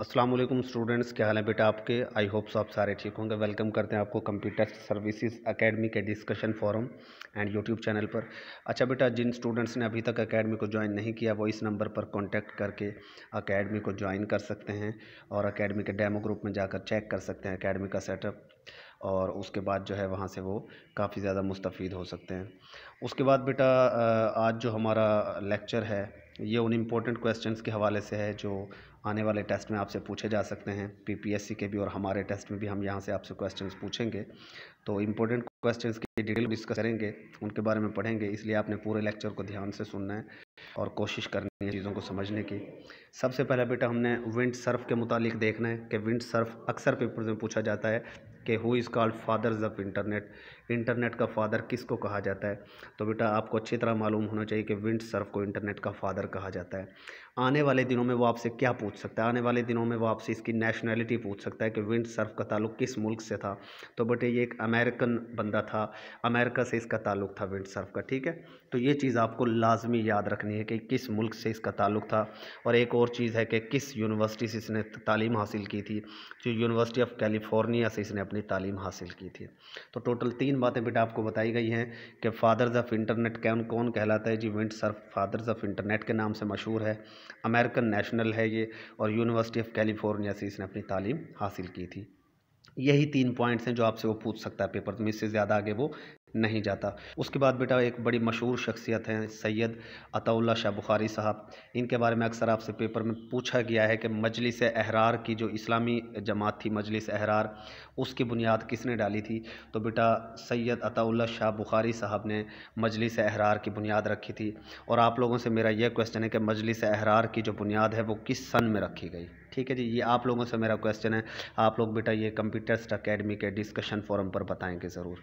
अस्सलाम वालेकुम स्टूडेंट्स क्या हाल है बेटा आपके आई होप्स आप सारे ठीक होंगे वेलकम करते हैं आपको कंप्यूटर सर्विसेज एकेडमी के discussion forum and YouTube channel पर अच्छा बेटा जिन स्टूडेंट्स ने अभी तक एकेडमी को ज्वाइन नहीं किया वो इस नंबर पर कांटेक्ट करके एकेडमी को ज्वाइन कर सकते हैं और अकेडमी के डेमो ग्रुप में जाकर चेक कर सकते हैं अकेडमी का सेटअप और उसके बाद जो है वहाँ से वो काफ़ी ज़्यादा मुस्तफ़ हो सकते हैं उसके बाद बेटा आज जो हमारा लेक्चर है ये उन इम्पोर्टेंट क्वेश्चंस के हवाले से है जो आने वाले टेस्ट में आपसे पूछे जा सकते हैं पीपीएससी के भी और हमारे टेस्ट में भी हम यहाँ से आपसे क्वेश्चंस पूछेंगे तो इम्पोर्टेंट क्वेश्चंस की डिटेल डिस्कस करेंगे उनके बारे में पढ़ेंगे इसलिए आपने पूरे लेक्चर को ध्यान से सुनना है और कोशिश करनी है चीज़ों को समझने की सबसे पहला बेटा हमने विंड सर्फ के मुतालिक देखना है कि विंड सर्फ अक्सर पेपर में पूछा जाता है कि who is called fathers of internet internet का फादर किसको कहा जाता है तो बेटा आपको अच्छी तरह मालूम होना चाहिए कि विंड सर्फ को इंटरनेट का फादर कहा जाता है आने वाले दिनों में वो आपसे क्या पूछ सकता है आने वाले दिनों में वो आपसे इसकी नेशनैलिटी पूछ सकता है कि विंड सर्फ का ताल्लुक किस मुल्क से था तो बेटे ये एक अमेरिकन बंदा था अमेरिका से इसका ताल्लुक था विंड सर्फ का ठीक है तो ये चीज़ आपको लाजमी याद रखनी है कि किस मुल्क से इसका ताल्लुक था और एक और चीज़ है कि किस यूनिवर्सिटी से इसने तालीम हासिल की थी जो यूनिवर्सिटी ऑफ कैलिफोर्निया से इसने अपनी तालीम हासिल की थी तो टोटल तीन बातें बेटा आपको बताई गई हैं कि फादर्स ऑफ इंटरनेट कौन कौन कहलाता है जी Vint Cerf fathers of internet के नाम से मशहूर है अमेरिकन नेशनल है ये और यूनिवर्सिटी ऑफ कैलिफोर्निया से इसने अपनी तालीम हासिल की थी यही तीन पॉइंट्स हैं जो आपसे वो पूछ सकता है पेपर में इससे ज़्यादा आगे वो नहीं जाता उसके बाद बेटा एक बड़ी मशहूर शख्सियत हैं सैयद अताउल्ला शाह बुखारी साहब इनके बारे में अक्सर आपसे पेपर में पूछा गया है कि मजलिस अहरार की जो इस्लामी जमात थी मजलिस अहरार उसकी बुनियाद किसने डाली थी तो बेटा सैयद अताउल्ला शाह बुखारी साहब ने मजलिस अहरार की बुनियाद रखी थी और आप लोगों से मेरा यह क्वेश्चन है कि मजलिस अहरार की जो बुनियाद है वो किस सन में रखी गई ठीक है जी ये आप लोगों से मेरा क्वेश्चन है आप लोग बेटा ये कंप्यूटर्स अकेडमी के डिस्कशन फोरम पर बताएँगे ज़रूर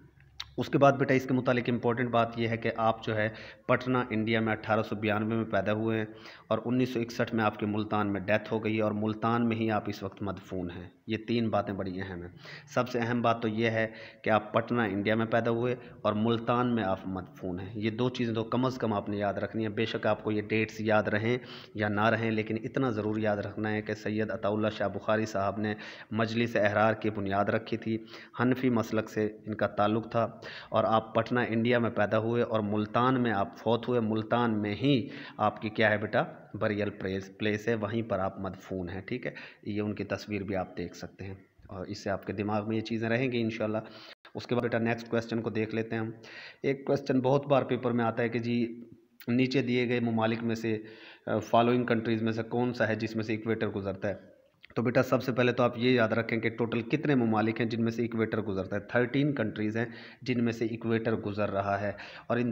उसके बाद बेटा इसके मुतालिक इम्पॉर्टेंट बात यह है कि आप जो है पटना इंडिया में अट्ठारह में पैदा हुए हैं और 1961 में आपके मुल्तान में डेथ हो गई है और मुल्तान में ही आप इस वक्त मदफून हैं ये तीन बातें बड़ी अहम हैं सबसे अहम बात तो यह है कि आप पटना इंडिया में पैदा हुए और मुल्तान में आप मदफून हैं ये दो चीज़ें तो कम अज़ कम आपने याद रखनी है बेशक आपको ये डेट्स याद रहें या ना रहें लेकिन इतना ज़रूर याद रखना है कि सैयद अताउल्ला शाह बुखारी साहब ने मजलिस अहरार की बुनियाद रखी थी हनफी मसलक से इनका ताल्लुक़ था और आप पटना इंडिया में पैदा हुए और मुल्तान में आप फौत हुए मुल्तान में ही आपकी क्या है बेटा बरियल प्लेस प्लेस है वहीं पर आप मदफून हैं ठीक है ये उनकी तस्वीर भी आप देख सकते हैं और इससे आपके दिमाग में ये चीज़ें रहेंगी इन उसके बाद बेटा नेक्स्ट क्वेश्चन को देख लेते हैं हम एक क्वेश्चन बहुत बार पेपर में आता है कि जी नीचे दिए गए ममालिक में से फॉलोइंग कंट्रीज़ में से कौन सा है जिसमें से इक्वेटर गुजरता है तो बेटा सबसे पहले तो आप ये याद रखें कि टोटल कितने ममालिक हैं जिनमें से इक्वेटर गुजरता है थर्टीन कंट्रीज़ हैं जिनमें से इक्वेटर गुजर रहा है और इन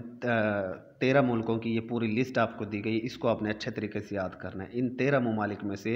तेरह मुल्कों की ये पूरी लिस्ट आपको दी गई इसको आपने अच्छे तरीके से याद करना है इन तेरह ममालिक में से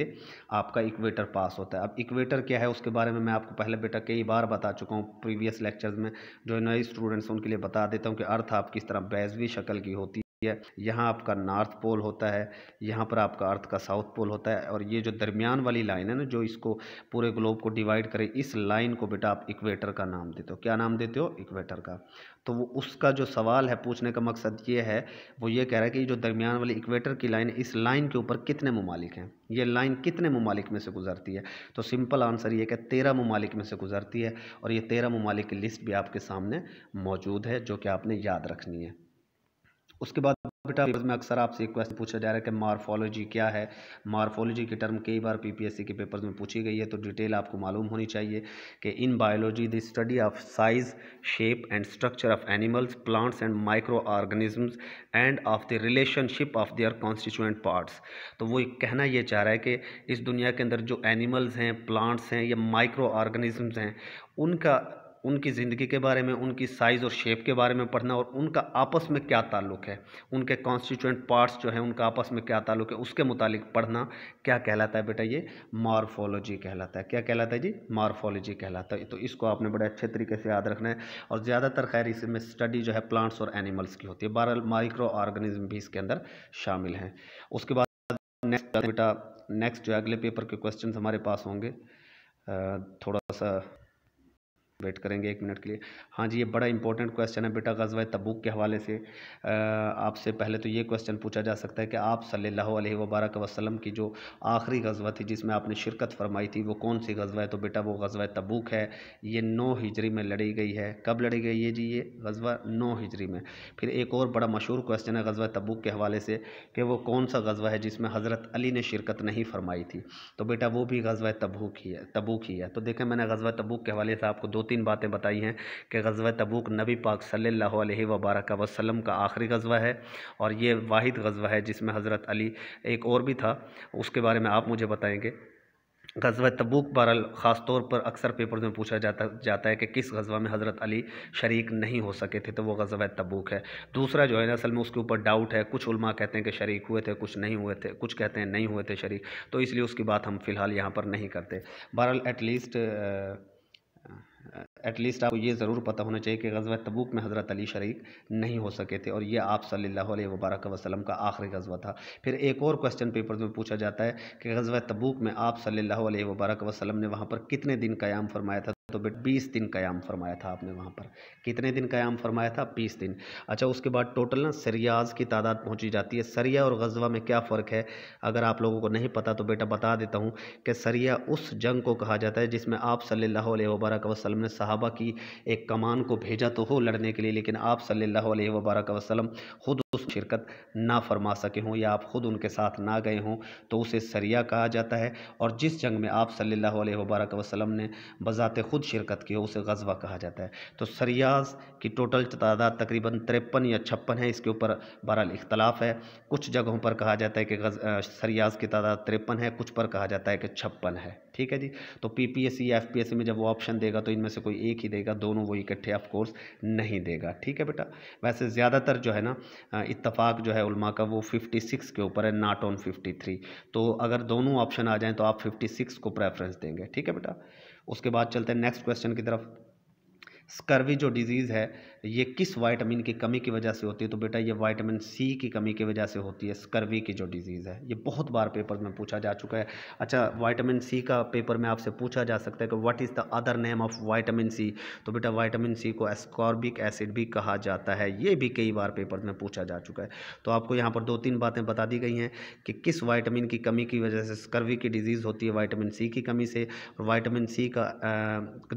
आपका इक्वेटर पास होता है अब इक्वेटर क्या है उसके बारे में मैं आपको पहले बेटा कई बार बता चुका हूँ प्रीवियस लेक्चर्स में जो नए स्टूडेंट्स उनके लिए बता देता हूँ कि अर्थ आप किस तरह बैजवी शक्ल की होती है यहाँ आपका नॉर्थ पोल होता है यहाँ पर आपका अर्थ का साउथ पोल होता है और ये जो दरमियान वाली लाइन है ना जो इसको पूरे ग्लोब को डिवाइड करे इस लाइन को बेटा आप इक्वेटर का नाम देते हो क्या नाम देते हो इक्वेटर का तो वो उसका जो सवाल है पूछने का मकसद ये है वो ये कह रहा है कि जो दरमियान वाली इक्वेटर की लाइन इस लाइन के ऊपर कितने ममालिक हैं ये लाइन कितने ममालिक में से गुजरती है तो सिंपल आंसर ये कि तेरह ममालिक में से गुजरती है और ये तेरह ममालिक की लिस्ट भी आपके सामने मौजूद है जो कि आपने याद रखनी है उसके बाद बेटा में अक्सर आपसे एक क्वेश्चन पूछा जा रहा है कि मार्फोलॉजी क्या है मार्फोलॉजी के टर्म कई बार पीपीएससी के पेपर्स में पूछी गई है तो डिटेल आपको मालूम होनी चाहिए कि in biology the study of size shape and structure of animals plants and micro organisms and of the relationship of their constituent parts तो वो कहना यह चाह रहा है कि इस दुनिया के अंदर जो एनिमल्स हैं प्लांट्स हैं या माइक्रो ऑर्गेनिजम्स हैं उनका उनकी ज़िंदगी के बारे में उनकी साइज़ और शेप के बारे में पढ़ना और उनका आपस में क्या ताल्लुक़ है उनके कॉन्स्टिट्यूंट पार्ट्स जो हैं उनका आपस में क्या ताल्लुक़ है उसके मुतालिक पढ़ना क्या कहलाता है बेटा ये मार्फोलॉजी कहलाता है क्या कहलाता है जी मार्फोलॉजी कहलाता है तो इसको आपने बड़े अच्छे तरीके से याद रखना है और ज़्यादातर खैर इसमें स्टडी जो है प्लांट्स और एनिमल्स की होती है बहरहाल माइक्रो ऑर्गेनिज्म भी इसके अंदर शामिल हैं उसके बाद नेक्स्ट बेटा नेक्स्ट जो अगले पेपर के क्वेश्चन हमारे पास होंगे थोड़ा सा वेट करेंगे एक मिनट के लिए हाँ जी ये बड़ा इंपॉर्टेंट क्वेश्चन है बेटा गजवा तबूक के हवाले से आपसे पहले तो ये क्वेश्चन पूछा जा सकता है कि आप सल्ला वबारक वसलम की जो आखिरी गजवा थी जिसमें आपने शिरकत फरमाई थी वो कौन सी गजवा है तो बेटा वो गजवा तबूक है ये नौ हिजरी में लड़ी गई है कब लड़ी गई ये जी ये गजवा नौ हिजरी में फिर एक और बड़ा मशहूर क्वेश्चन है गजवा तबूक के हवाले से कि वो कौन सा गजवा है जिसमें हज़रत अली ने शिरकत नहीं फरमाई थी तो बेटा वो भी गजवा तबूक ही है तबूक ही है तो देखें मैंने गजवा तबूक के हवाले से आपको दो तीन तीन बातें बताई हैं कि गजब तबूक नबी पाक सल्ला वबारक वसलम का आखिरी गजवा है और ये वाद गजबा है जिसमें हज़रत अली एक और भी था उसके बारे में आप मुझे बताएँगे गजब तबूक बहरल ख़ास तौर पर अक्सर पेपर्स में पूछा जाता जाता है कि किस गजबा में हज़रत अली शरीक नहीं हो सके थे तो वो गजब तबूक है दूसरा जो है ना असल में उसके ऊपर डाउट है कुछ उलमा कहते हैं कि शरीक हुए थे कुछ नहीं हुए थे कुछ कहते हैं नहीं हुए थे शरीक तो इसलिए उसकी बात हम फ़िलहाल यहाँ पर नहीं करते बहरल एटलीस्ट एटलीस्ट आपको ये ज़रूर पता होना चाहिए कि गजवा तबूक में हज़रत अली शरीक नहीं हो सके थे और ये आप सल्लल्लाहु अलैहि वबारक वसल्लम का आखिरी गजवा था फिर एक और क्वेश्चन पेपर में पूछा जाता है कि गजवा तबूक में आप सल्लल्लाहु अलैहि वबारक वसल्लम ने वहाँ पर कितने दिन क़याम फरमाया था तो बेट बीस दिन क़याम फरमाया था आपने वहाँ पर कितने दिन क़याम फरमाया था बीस दिन अच्छा उसके बाद टोटल ना सरियाज की तादाद पहुँची जाती है सरिया और गजवा में क्या फ़र्क है अगर आप लोगों को नहीं पता तो बेटा बता देता हूँ कि सरिया उस जंग को कहा जाता है जिसमें आप सल्ला वबारक वसलम ने सहाबा की एक कमान को भेजा तो हो लड़ने के लिए लेकिन आप सल्ला वबारक वसलम खुद शिरकत ना फरमा सके हों या आप ख़ुद उनके साथ ना गए हों तो उसे सरिया कहा जाता है और जिस जंग में आप सल्ला वबारक वसलम ने बज़ात ख़ुद शिरकत की हो उसे गजवा कहा जाता है तो सरियाज की टोटल तादाद तकरीबन तिरपन या छप्पन है इसके ऊपर बहरहाल इख्तलाफ है कुछ जगहों पर कहा जाता है कि सरियाज की तादाद तिरपन है कुछ पर कहा जाता है कि छप्पन है ठीक है जी तो पीपीएससी या एफपीएससी में जब वो ऑप्शन देगा तो इनमें से कोई एक ही देगा दोनों वो इकट्ठे ऑफ कोर्स नहीं देगा ठीक है बेटा वैसे ज़्यादातर जो है ना इतफाक जो है उलमा का वो 56 के ऊपर है नाट ऑन 53 तो अगर दोनों ऑप्शन आ जाएँ तो आप 56 को प्रेफरेंस देंगे ठीक है बेटा उसके बाद चलते हैं नेक्स्ट क्वेश्चन की तरफ स्कर्वी जो डिजीज़ है ये किस वाइटामिन की कमी की वजह से होती है तो बेटा ये वाइटामिन सी की कमी की वजह से होती है स्कर्वी की जो डिजीज़ है ये बहुत बार पेपर में पूछा जा चुका है अच्छा वाइटामिन सी का पेपर में आपसे पूछा जा सकता है कि what is the other name of vitamin C तो बेटा वाइटामिन सी को एस्कॉर्बिक एसिड भी कहा जाता है ये भी कई बार पेपर में पूछा जा चुका है तो आपको यहाँ पर दो तीन बातें बता दी गई हैं कि किस वाइटामिन की कमी की वजह से स्कर्वी की डिजीज़ होती है वाइटामिन सी की कमी से और वाइटामिन सी का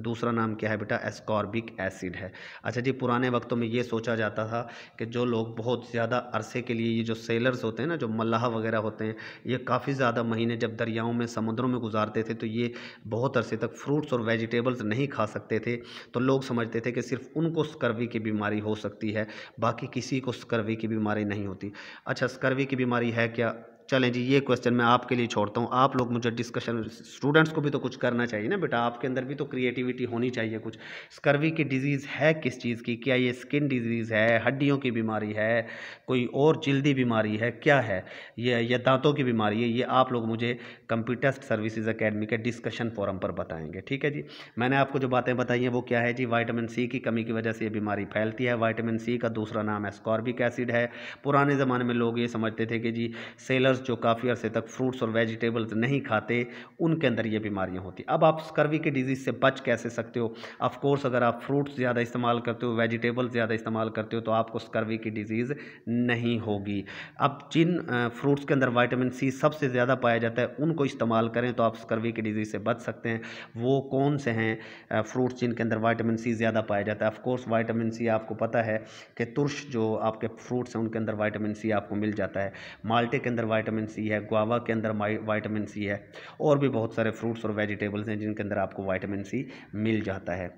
दूसरा नाम क्या है बेटा एस्कॉर्बिक अरबिक एसिड है अच्छा जी पुराने वक्तों में ये सोचा जाता था कि जो लोग बहुत ज़्यादा अरसे के लिए ये जो सेलर्स होते हैं ना जो मल्लाह वगैरह होते हैं ये काफ़ी ज़्यादा महीने जब दरियाओं में समुद्रों में गुजारते थे तो ये बहुत अरसे तक फ्रूट्स और वेजिटेबल्स नहीं खा सकते थे तो लोग समझते थे कि सिर्फ उनको स्कर्वी की बीमारी हो सकती है बाकी किसी को स्कर्वी की बीमारी नहीं होती अच्छा स्कर्वी की बीमारी है क्या चलें जी ये क्वेश्चन मैं आपके लिए छोड़ता हूँ आप लोग मुझे डिस्कशन स्टूडेंट्स को भी तो कुछ करना चाहिए ना बेटा आपके अंदर भी तो क्रिएटिविटी होनी चाहिए कुछ स्कर्वी की डिजीज़ है किस चीज़ की क्या ये स्किन डिजीज़ है हड्डियों की बीमारी है कोई और जल्दी बीमारी है क्या है ये या दांतों की बीमारी है ये आप लोग मुझे कंप्यूटर सर्विसेज अकेडमी के डिस्कशन फोरम पर बताएंगे ठीक है जी मैंने आपको जो बातें बताई हैं वो क्या है जी वाइटामिन सी की कमी की वजह से ये बीमारी फैलती है वाइटामिन सी का दूसरा नाम है स्कॉर्बिक एसिड है पुराने ज़माने में लोग ये समझते थे कि जी सेलर्स जो काफ़ी अर्से तक फ्रूट्स और वेजिटेबल्स नहीं खाते उनके अंदर ये बीमारियाँ होती अब आप स्कर्वी की डिजीज़ से बच कैसे सकते हो अफकोर्स अगर आप फ्रूट्स ज़्यादा इस्तेमाल करते हो वेजिटेबल्स ज़्यादा इस्तेमाल करते हो तो आपको स्कर्वी की डिजीज़ नहीं होगी अब जिन फ्रूट्स के अंदर वाइटामिन सी सबसे ज़्यादा पाया जाता है उन उनको इस्तेमाल करें तो आप स्कर्वी की डिजीज़ से बच सकते हैं वो कौन से हैं फ्रूट्स जिनके अंदर वाइटामिन सी ज़्यादा पाया जाता है ऑफकोर्स वाइटामिन सी आपको पता है कि तुर्श जो आपके फ्रूट्स हैं उनके अंदर वाइटामिन सी आपको मिल जाता है माल्टे के अंदर वाइटामिन सी है गुआवा के अंदर वाइटामिन सी है और भी बहुत सारे फ्रूट्स और वेजिटेबल्स हैं जिनके अंदर आपको वाइटामिन सी मिल जाता है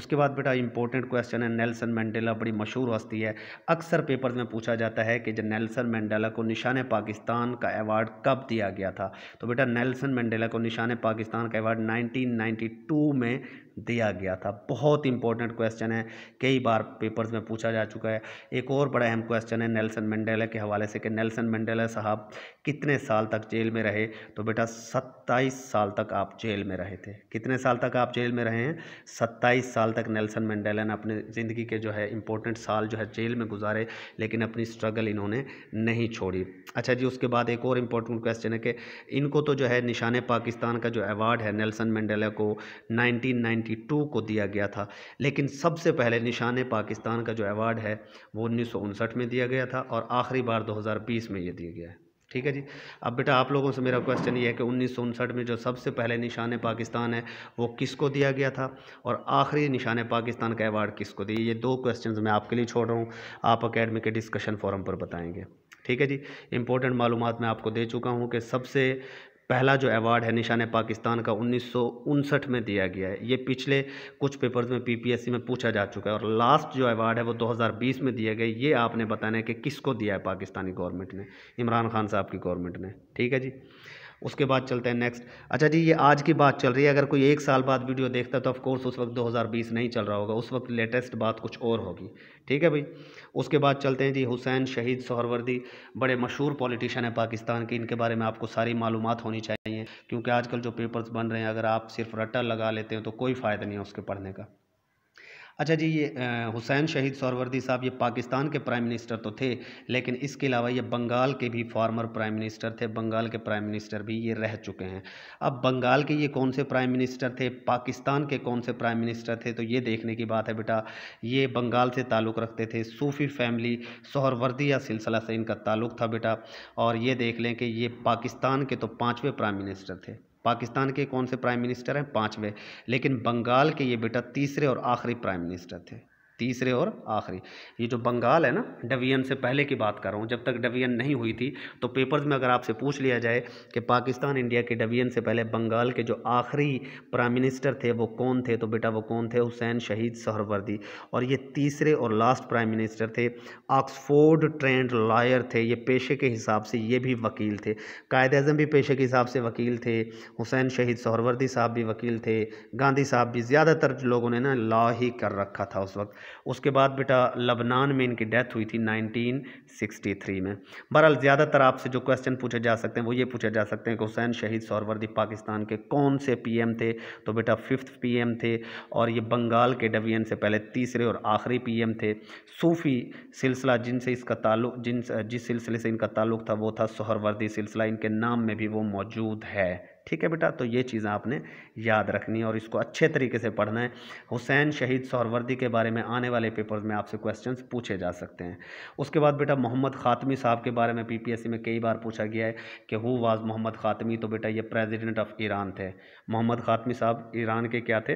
उसके बाद बेटा इंपॉर्टेंट क्वेश्चन है नेल्सन मैंडेला बड़ी मशहूर हस्ती है अक्सर पेपर्स में पूछा जाता है कि जब नेल्सन मैंडेला को निशान पाकिस्तान का अवार्ड कब दिया गया था तो बेटा नेल्सन मंडेला को निशान पाकिस्तान का अवार्ड 1992 में दिया गया था बहुत इंपॉर्टेंट क्वेश्चन है कई बार पेपर्स में पूछा जा चुका है एक और बड़ा अहम क्वेश्चन है नेल्सन मंडेला के हवाले से कि नेल्सन मंडेला साहब कितने साल तक जेल में रहे तो बेटा सत्ताईस साल तक आप जेल में रहे थे कितने साल तक आप जेल में रहे हैं सत्ताईस साल तक नेल्सन मंडेला ने अपने ज़िंदगी के जो है इंपॉर्टेंट साल जो है जेल में गुजारे लेकिन अपनी स्ट्रगल इन्होंने नहीं छोड़ी अच्छा जी उसके बाद एक और इम्पोर्टेंट क्वेश्चन है कि इनको तो जो है निशान पाकिस्तान का जो अवार्ड है नेल्सन मंडेला को नाइनटीन 1992 को दिया गया था लेकिन सबसे पहले निशान पाकिस्तान का जो अवार्ड है वो उन्नीस में दिया गया था और आखिरी बार 2020 में ये दिया गया है ठीक है जी अब बेटा आप लोगों से मेरा क्वेश्चन ये है कि उन्नीस में जो सबसे पहले निशान पाकिस्तान है वो किसको दिया गया था और आखिरी निशान पाकिस्तान का अवार्ड किसको दिए ये दो क्वेश्चन मैं आपके लिए छोड़ रहा हूँ आप अकेडमी के डिस्कशन फोरम पर बताएंगे ठीक है जी इंपॉर्टेंट मालूम मैं आपको दे चुका हूँ कि सबसे पहला जो अवार्ड है निशान पाकिस्तान का उन्नीस में दिया गया है ये पिछले कुछ पेपर्स में पीपीएससी में पूछा जा चुका है और लास्ट जो अवार्ड है वो 2020 में दिया गया ये आपने बताना है कि किसको दिया है पाकिस्तानी गवर्नमेंट ने इमरान खान साहब की गवर्नमेंट ने ठीक है जी उसके बाद चलते हैं नेक्स्ट अच्छा जी ये आज की बात चल रही है अगर कोई एक साल बाद वीडियो देखता तो ऑफकोर्स उस वक्त 2020 नहीं चल रहा होगा उस वक्त लेटेस्ट बात कुछ और होगी ठीक है भाई उसके बाद चलते हैं जी हुसैन शहीद सोहरवर्दी बड़े मशहूर पॉलिटिशियन है पाकिस्तान के इनके बारे में आपको सारी मालूम होनी चाहिए क्योंकि आजकल जो पेपर्स बन रहे हैं अगर आप सिर्फ रट्टा लगा लेते हैं तो कोई फ़ायदा नहीं है उसके पढ़ने का अच्छा जी ये हुसैन शहीद सौरवर्दी साहब ये पाकिस्तान के प्राइम मिनिस्टर तो थे लेकिन इसके अलावा ये बंगाल के भी फॉर्मर प्राइम मिनिस्टर थे बंगाल के प्राइम मिनिस्टर भी ये रह चुके हैं अब बंगाल के ये कौन से प्राइम मिनिस्टर थे पाकिस्तान के कौन से प्राइम मिनिस्टर थे तो ये देखने की बात है बेटा ये बंगाल से ताल्लुक़ रखते थे सूफ़ी फैमिली सौरवर्दी या सिलसिला से इनका ताल्लुक़ था बेटा और ये देख लें कि ये पाकिस्तान के तो पाँचवें प्राइम मिनिस्टर थे पाकिस्तान के कौन से प्राइम मिनिस्टर हैं पाँचवें लेकिन बंगाल के ये बेटा तीसरे और आखिरी प्राइम मिनिस्टर थे तीसरे और आखिरी ये जो बंगाल है ना डवीजन से पहले की बात कर रहा हूँ जब तक डवीजन नहीं हुई थी तो पेपर्स में अगर आपसे पूछ लिया जाए कि पाकिस्तान इंडिया के डवीजन से पहले बंगाल के जो आखिरी प्राइम मिनिस्टर थे वो कौन थे तो बेटा वो कौन थे हुसैन शहीद सहरवर्दी और ये तीसरे और लास्ट प्राइम मिनिस्टर थे ऑक्सफोर्ड ट्रेंड लॉयर थे ये पेशे के हिसाब से ये भी वकील थे कायद अजम भी पेशे के हिसाब से वकील थे हुसैन शहीद सहरवर्दी साहब भी वकील थे गांधी साहब भी ज़्यादातर लोगों ने ना लॉ ही कर रखा था उस वक्त उसके बाद बेटा लबनान में इनकी डेथ हुई थी 1963 में बहरहाल ज़्यादातर आपसे जो क्वेश्चन पूछे जा सकते हैं वो ये पूछे जा सकते हैं कि हुसैन शहीद सौरवर्दी पाकिस्तान के कौन से पीएम थे तो बेटा फिफ्थ पीएम थे और ये बंगाल के डवियन से पहले तीसरे और आखिरी पीएम थे सूफ़ी सिलसिला जिनसे इसका ताल्लुक जिन जिस सिलसिले से इनका ताल्लुक था वो था सोहरवर्दी सिलसिला इनके नाम में भी वो मौजूद है ठीक है बेटा तो ये चीज़ें आपने याद रखनी है और इसको अच्छे तरीके से पढ़ना है हुसैन शहीद सौरवर्दी के बारे में आने वाले पेपर्स में आपसे क्वेश्चंस पूछे जा सकते हैं उसके बाद बेटा मोहम्मद ख़ातमी साहब के बारे में पीपीएससी में कई बार पूछा गया है कि हु वाज मोहम्मद ख़ातमी तो बेटा ये प्रेजिडेंट ऑफ ईरान थे मोहम्मद ख़ातमी साहब ईरान के क्या थे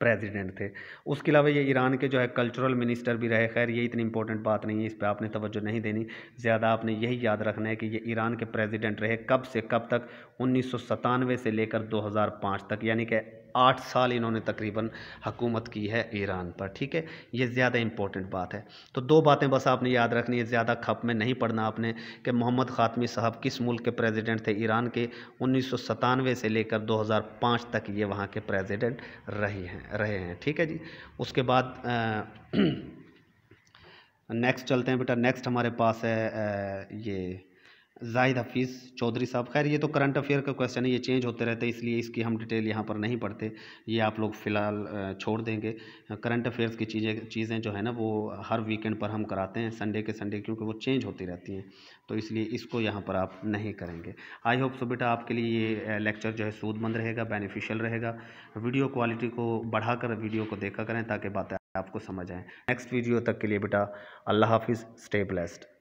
प्रेसिडेंट थे उसके अलावा ये ईरान के जो है कल्चरल मिनिस्टर भी रहे खैर ये इतनी इंपॉर्टेंट बात नहीं है इस पर आपने तवज्जो नहीं देनी ज़्यादा आपने यही याद रखना है कि ये ईरान के प्रेसिडेंट रहे कब से कब तक उन्नीस से लेकर 2005 तक यानी कि आठ साल इन्होंने तकरीबन हुकूमत की है ईरान पर ठीक है ये ज़्यादा इंपॉर्टेंट बात है तो दो बातें बस आपने याद रखनी है ज़्यादा खप में नहीं पढ़ना आपने कि मोहम्मद ख़ातमी साहब किस मुल्क के प्रेसिडेंट थे ईरान के उन्नीस से लेकर 2005 तक ये वहाँ के प्रेसिडेंट रहे हैं रहे हैं ठीक है जी उसके बाद नेक्स्ट चलते हैं बेटा नेक्स्ट हमारे पास है आ, ये जाहिद हफीज़ चौधरी साहब खैर ये तो करंट अफेयर का क्वेश्चन है ये चेंज होते रहते हैं इसलिए इसकी हम डिटेल यहाँ पर नहीं पढ़ते ये आप लोग फ़िलहाल छोड़ देंगे करंट अफेयर्स की चीज़ें चीज़ें जो है ना वो हर वीकेंड पर हम कराते हैं संडे के संडे क्योंकि वो चेंज होती रहती हैं तो इसलिए इसको यहाँ पर आप नहीं करेंगे आई होप सो बेटा आपके लिए ये लेक्चर जो है सूदमंद रहेगा बेनिफिशियल रहेगा वीडियो क्वालिटी को बढ़ाकर वीडियो को देखा करें ताकि बातें आपको समझ आएँ नेक्स्ट वीडियो तक के लिए बेटा अल्लाह हाफिज़ स्टे ब्लेस्ड